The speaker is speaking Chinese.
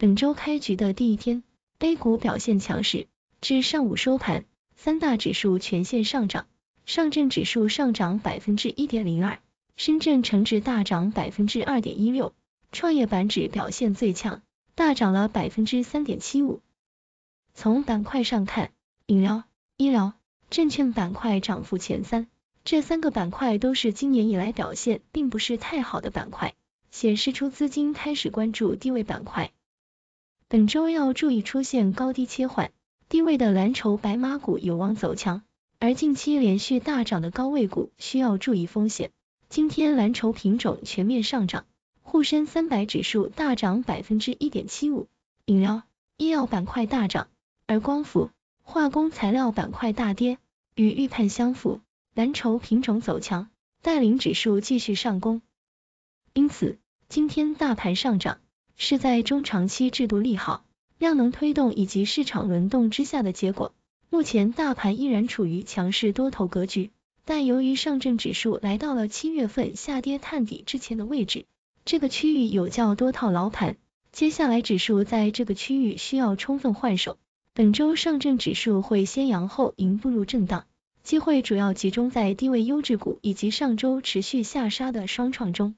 本周开局的第一天，A 股表现强势，至上午收盘，三大指数全线上涨，上证指数上涨百分之一点零二，深圳成指大涨百分之二点一六，创业板指表现最强，大涨了百分之三点七五。从板块上看，饮料、医疗、证券板块涨幅前三，这三个板块都是今年以来表现并不是太好的板块，显示出资金开始关注低位板块。本周要注意出现高低切换，低位的蓝筹白马股有望走强，而近期连续大涨的高位股需要注意风险。今天蓝筹品种全面上涨，沪深三百指数大涨百分之一点七五，饮料、医药板块大涨，而光伏、化工材料板块大跌，与预判相符，蓝筹品种走强，带领指数继续上攻，因此今天大盘上涨。是在中长期制度利好量能推动以及市场轮动之下的结果。目前大盘依然处于强势多头格局，但由于上证指数来到了七月份下跌探底之前的位置，这个区域有较多套牢盘，接下来指数在这个区域需要充分换手。本周上证指数会先扬后阴步入震荡，机会主要集中在低位优质股以及上周持续下杀的双创中。